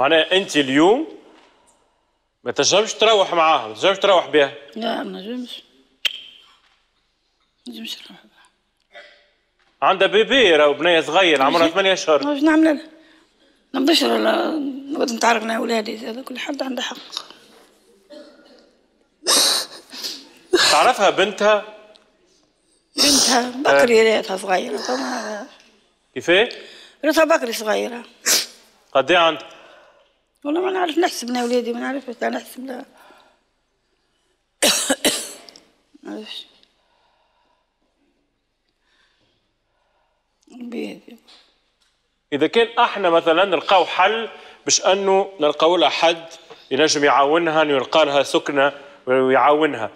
معناها انت اليوم ما تنجمش تروح معاها ما تنجمش تروح بها لا ما نجمش ما نجمش نروح عندها بيبي راهو بنيه صغير عمرها ثمانية اشهر واش نعمل انا نبشر ولا نقعد نتعرف مع اولادي هذا كل حد عنده حق تعرفها بنتها بنتها بكري آه. ريتها صغيره كيفاه ريتها بكري صغيره قد ايه عندها والله ما نعرف نحسب انا ولادي ما نعرفش حتى نحسب لا ما نعرفش بيدي اذا كان احنا مثلا نلقاو حل باش انه نلقاو لها حد ينجم يعاونها انه يلقى لها سكنه ويعاونها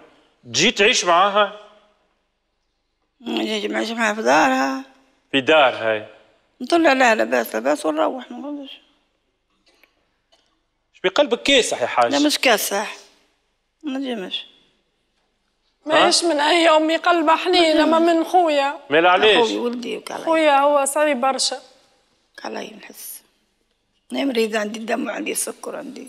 تجي تعيش معاها نجي نعيش معاها في دارها في دار هاي نطلع لها لاباس لاباس ونروح ما نقولش بقلبك كاسح يا حاج لا مش كاسح ما نجمش ماهيش من اي امي قلبها حنين اما من خويا مال علاش؟ خويا ولدي خويا هو صاري برشا علي نحس انا مريضه عندي الدم عندي سكر عندي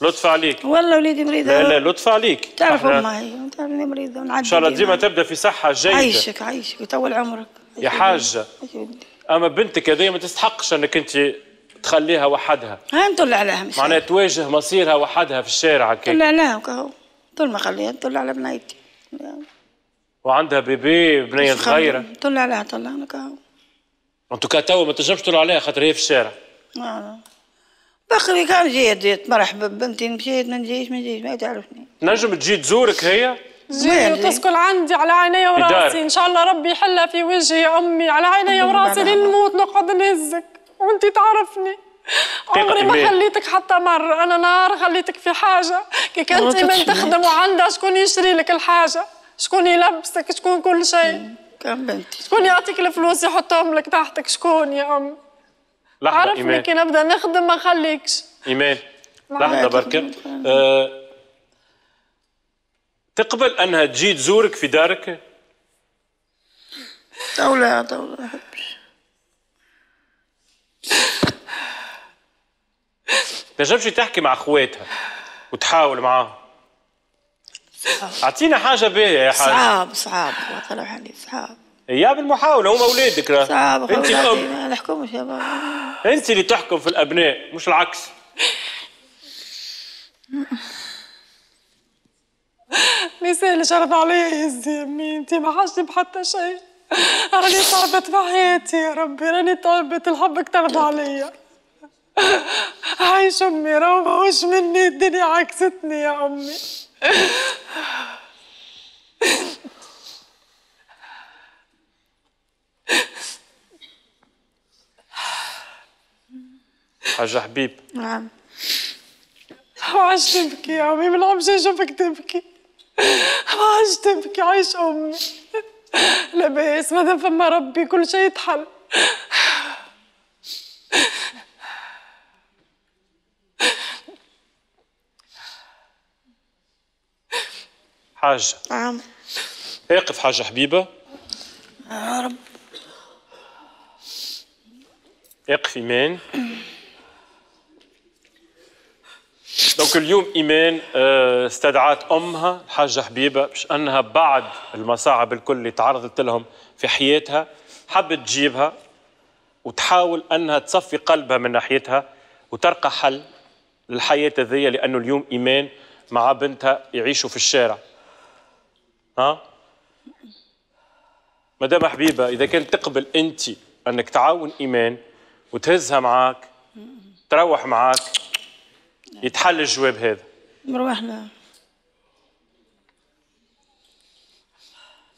لطف عليك والله وليدي مريضه لا لا لطف عليك تعرف ما هي تعرف اني مريضه ونعدي ان شاء الله ديما تبدا في صحه جيده عيشك عيشك وطول عمرك يا حاجه اما بنتك هذه ما تستحقش انك انت تخليها وحدها هاي نطلع عليها مش معناها تواجه مصيرها وحدها في الشارع هكا طلع لها وكهو طول ما خليها نطلع على بنيتي وعندها بيبي بنية صغيرة طلع عليها طلع لها كهو انتو توكا ما تنجمش تطلع عليها خاطر هي في الشارع آه. بخري كان جيت جيت مرحبا بنتي مشيت ما نجيش ما نجيش ما تعرفني نجم تجي تزورك هي زين وتسكن عندي على عيني وراسي ان شاء الله ربي يحلها في وجهي يا امي على عيني وراسي لين نموت نقعد نهزك وانت تعرفني عمري ما إيه. خليتك حتى مرة أنا نهار خليتك في حاجة كي كنت من تخدم وعندها شكون يشري لك الحاجة شكون يلبسك شكون كل شيء شكون يعطيك الفلوس يحطهم لك تحتك شكون يا أم لحظة عرفني إيمان. كي نبدا نخدم ما خليكش إيمان لحظة بركة أه... تقبل أنها تجي تزورك في دارك؟ دولة دولة تنجمش تحكي مع خواتها وتحاول معاهم اعطينا حاجه باهيه يا حاج صعاب صعاب طلع حالي صعاب يا بالمحاولة هما أولادك راه صعب أنت الأم ما نحكمش يا بابا أنت اللي تحكم في الأبناء مش العكس ما يسالش عرض عليا يهز امي أنت ما حاجتي بحتى شيء راني تعبت في حياتي يا ربي راني تعبت الحب اكثر عليا عايش امي روحوش مني الدنيا عكستني يا امي حاجة حبيب نعم وعاش تبكي يا امي من عم شوفك تبكي وعاش تبكي عايش امي لاباس ماذا فما ربي كل شيء يتحل حاجة نعم اقف حاجة حبيبة يا رب اقف إيمان دونك اليوم إيمان آه، استدعت أمها الحاجة حبيبة باش أنها بعد المصاعب الكل اللي تعرضت لهم في حياتها حبت تجيبها وتحاول أنها تصفي قلبها من ناحيتها وترقى حل للحياة هذيا لأنه اليوم إيمان مع بنتها يعيشوا في الشارع ها مدام حبيبه اذا كانت تقبل انت انك تعاون ايمان وتهزها معاك تروح معاك يتحل الجواب هذا مروح لها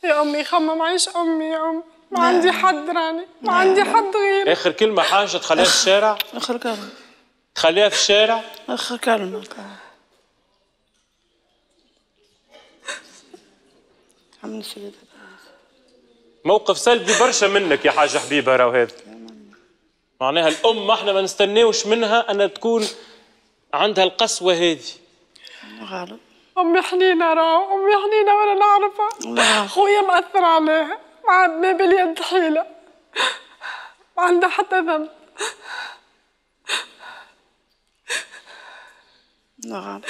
يا امي خمم عيش امي يا امي ما نعم. عندي حد راني ما نعم. عندي حد غير اخر كلمه حاجه تخليها في الشارع اخر كلمه تخليها في الشارع اخر كلمه موقف سلبي برشا منك يا حاجه حبيبه راهو هذا معناها الام احنا ما نستناوش منها ان تكون عندها القسوه هذه غالب امي حنينه راهو امي حنينه وانا نعرفها خويا مأثر عليها ما ما باليد حيله ما عندها حتى ذنب غلط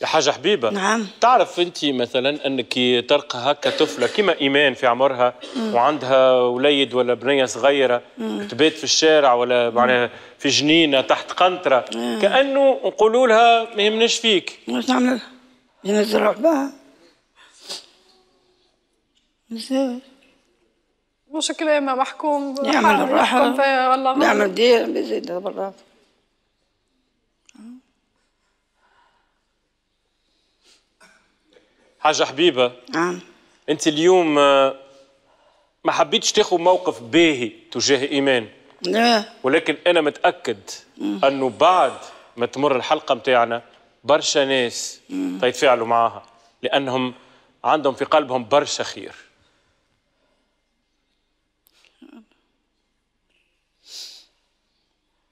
يا حاجة حبيبة نعم تعرف أنت مثلا أنك تلقى هكا طفلة كما إيمان في عمرها مم. وعندها وليد ولا بنية صغيرة مم. تبات في الشارع ولا معناها في جنينة تحت قنطرة مم. كأنه نقولوا لها ما يهمناش فيك واش نعمل ينزل عقباها مش كلام محكوم يعمل روحه يعمل دير بيزيد برا حاجه حبيبه نعم انت اليوم آه، ما حبيتش تاخذ موقف باهي تجاه ايمان لا ولكن انا متاكد مم. انه بعد ما تمر الحلقه نتاعنا برشا ناس تيتفاعلوا معاها لانهم عندهم في قلبهم برشا خير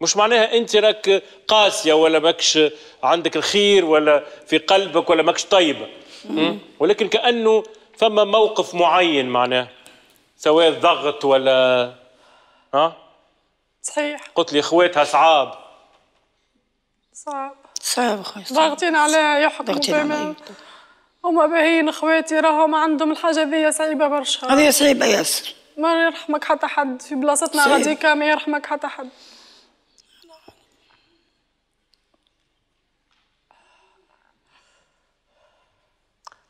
مش معناها انت راك قاسيه ولا ماكش عندك الخير ولا في قلبك ولا ماكش طيبه ولكن كانه فما موقف معين معناه سواء ضغط ولا ها صحيح قلت لي اخواتها صعاب صعب صعب خويا ضاغطين عليها يحكموا فيما هما باهيين اخواتي راهم عندهم الحاجه ذي صعيبه برشا هذه صعيبه ياسر ما يرحمك حتى حد في بلاصتنا غاديكا ما يرحمك حتى حد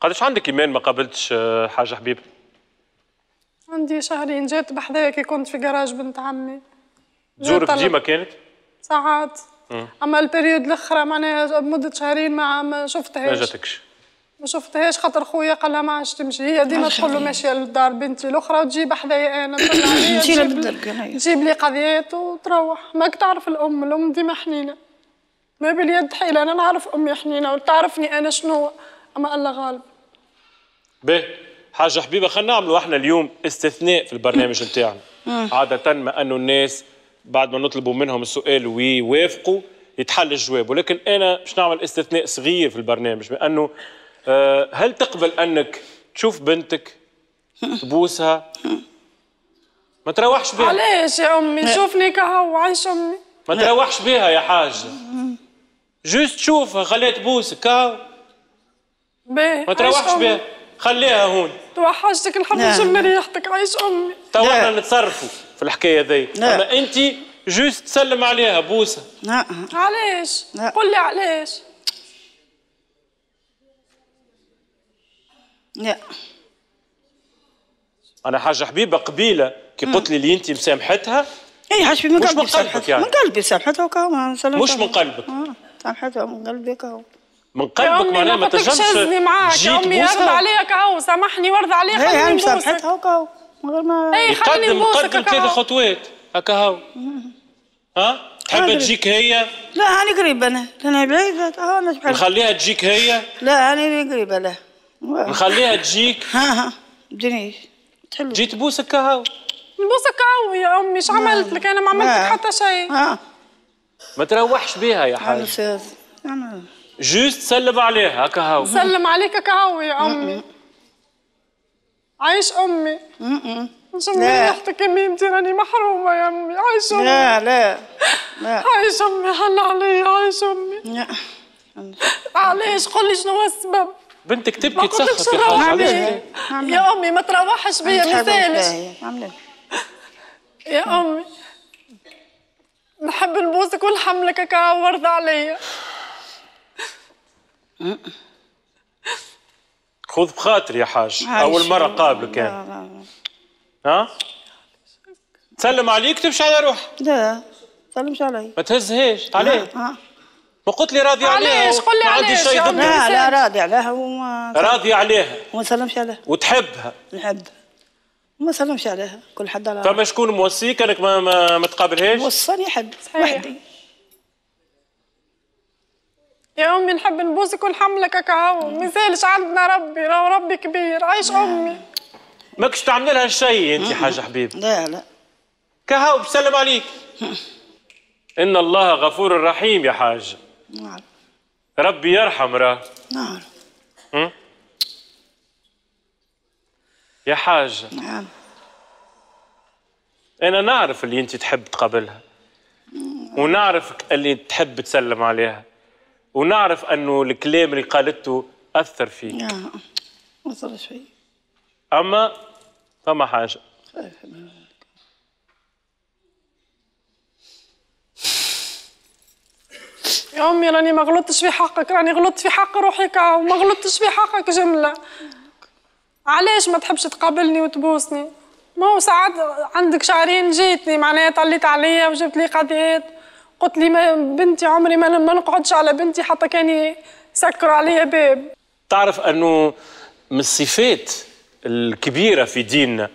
قداش عندك ايمان ما قابلتش آه، حاجه حبيب عندي شهرين جات بحذايا كي كنت في جراج بنت عمي زورك ديما كانت ساعات اما البريود الاخرى معناها مده شهرين ما ما شفتهاش ما جاتكش ما شفتهاش خاطر خويا قال لها ما عادش تمشي هي ديما تقول له ماشيه للدار بنتي الاخرى وتجيب بحذايا انا تجيب لي قضيات وتروح ماك تعرف الام الام ديما حنينه ما باليد حيله انا نعرف امي حنينه وتعرفني انا شنو اما الله غالب به حاجة حبيبة خلينا نعملوا احنا اليوم استثناء في البرنامج نتاعنا عادة ما انه الناس بعد ما نطلبوا منهم السؤال ويوافقوا يتحل الجواب ولكن انا باش نعمل استثناء صغير في البرنامج بانه آه، هل تقبل انك تشوف بنتك تبوسها ما تروحش بها علاش يا امي شوفني كهو عايش امي ما تروحش بها يا حاجه جوست شوفها خليها تبوسك كهو باهي ما تروحش بها خليها هون توحشتك الحمد نعم. لله ريحتك عايش امي تو نعم. احنا نتصرفوا في الحكايه ذي نعم. اما انت جوست تسلم عليها بوسه لا علاش قول لي علاش لا انا حاجه حبيبه قبيله كي قلت لي اللي انت مسامحتها اي حاجه يعني. من قلبي آه، مش من قلبك يعني من آه، قلبي سامحتها وكا مش من قلبك سامحتها من قلبي قلبك من قلبك معناها ما تنجمش جيت امي ارضى عليك كهو سامحني وارضى عليا خليني نبوسك سامحتها هو كهو من غير ما يقدم إيه، قدم ثلاث خطوات هكا هو ها تحب تجيك هي؟ لا هاني قريبة أنا، أنا بعيدة أنا تحب نخليها تجيك هي؟ لا هاني قريبة لا نخليها تجيك؟ ها ها بدنيش تحلو جيت بوسك هاو نبوسك هاو يا أمي إيش عملت لك أنا ما عملت لك حتى شيء ما تروحش بها يا حاج أنا جوست سلم عليه هكا هاو سلم عليك هكا هاو يا امي عايش امي امي ريحتك ميمتي راني محرومه يا امي عايش امي لا لا عايش امي هلا عليا عايش امي علاش قولي شنو هو السبب بنتك تبكي تسخط في حالك يا امي ما تروحش بيا ما تسالش يا امي نحب نبوسك ونحملك هكا ورد عليا خذ بخاطري يا حاج اول مره قابلك كان لا لا ها تسلم عليك تمشي على روحك لا تسلمش علي ما تهزهاش عليه ما قلت لي راضي عليها علاش قول لي علاش عندي شيء ضدها لا لا راضي عليها وما راضي عليها وما تسلمش عليها وتحبها نحبها وما سلمش عليها كل حد على فما شكون موصيك انك ما, ما, ما تقابلهاش وصاني حد وحدي يا امي نحب نبوسك ونحملك كاكاو ما زالش عندنا ربي راهو ربي كبير عايش امي ماكش تعمل لها شيء انت حاجه حبيب لا لا كهو بسلم عليك ان الله غفور رحيم يا حاج نعم ربي يرحم راه نعم يا حاج نعم انا نعرف اللي انت تحب تقابلها ونعرفك اللي تحب تسلم عليها ونعرف انه الكلام اللي قالته اثر فيك آه،, اه اثر شوي اما فما حاجه يا امي راني ما غلطتش في حقك راني غلطت في حق روحي كا وما غلطتش في حقك جمله علاش ما تحبش تقابلني وتبوسني ما هو ساعات عندك شعرين جيتني معناها طليت عليا وجبت لي قضيات قلت لي ما بنتي عمري ما ما نقعدش على بنتي حتى كان سكروا عليا باب تعرف انه من الصفات الكبيره في ديننا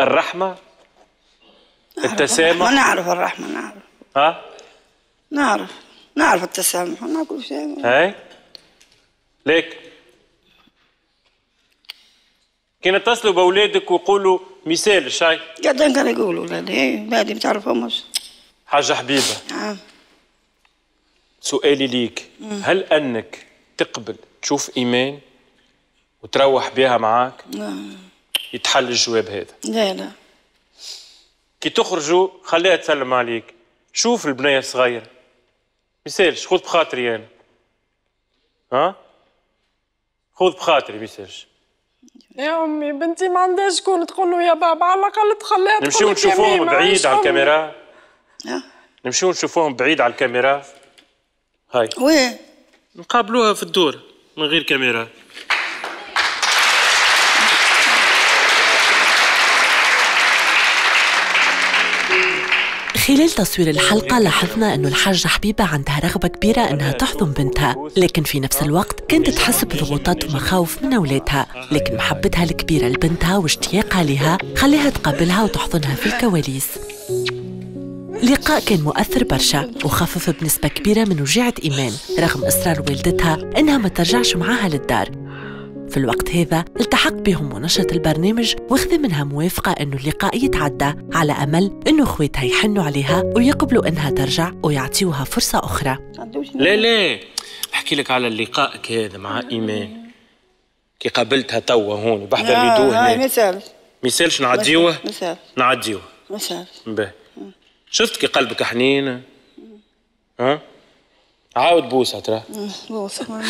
الرحمه التسامح نعرف الرحمه نعرف ها نعرف نعرف التسامح كل شيء ليك كي نتصلوا باولادك ويقولوا مثال شيء قاعدين نقول يقولوا بعد ما تعرفهمش حاجة حبيبة نعم سؤالي ليك هل أنك تقبل تشوف إيمان وتروح بها معاك؟ نعم يتحل الجواب هذا لا لا كي تخرجوا خليها تسلم عليك شوف البنية الصغيرة ميسالش خذ بخاطري أنا ها؟ خذ بخاطري ميسالش يا امي بنتي ما عندهاش شكون تقول له يا بابا على الاقل تخليها نمشيو نشوفوهم بعيد على الكاميرا نمشيو نشوفوهم بعيد على الكاميرا هاي وي نقابلوها في الدور من غير كاميرا خلال تصوير الحلقة لاحظنا أنه الحاجة حبيبة عندها رغبة كبيرة أنها تحضن بنتها لكن في نفس الوقت كانت تحس بضغوطات ومخاوف من أولادها لكن محبتها الكبيرة لبنتها واشتياقها لها خلاها تقابلها وتحضنها في الكواليس لقاء كان مؤثر برشا وخفف بنسبة كبيرة من وجيعة إيمان رغم إصرار والدتها إنها ما ترجعش معاها للدار في الوقت هذا التحق بهم ونشط البرنامج واخذ منها موافقة أنه اللقاء يتعدى على أمل أنه خواتها يحنوا عليها ويقبلوا أنها ترجع ويعطيوها فرصة أخرى لا لا أحكي لك على اللقاء هذا مع إيمان كي قابلتها توا هون بحضر يدوه ما يسالش ما يسالش نعديوه نعديوه ما يسالش شفت كي قلبك حنين ها عاود بوسها ترى بوسها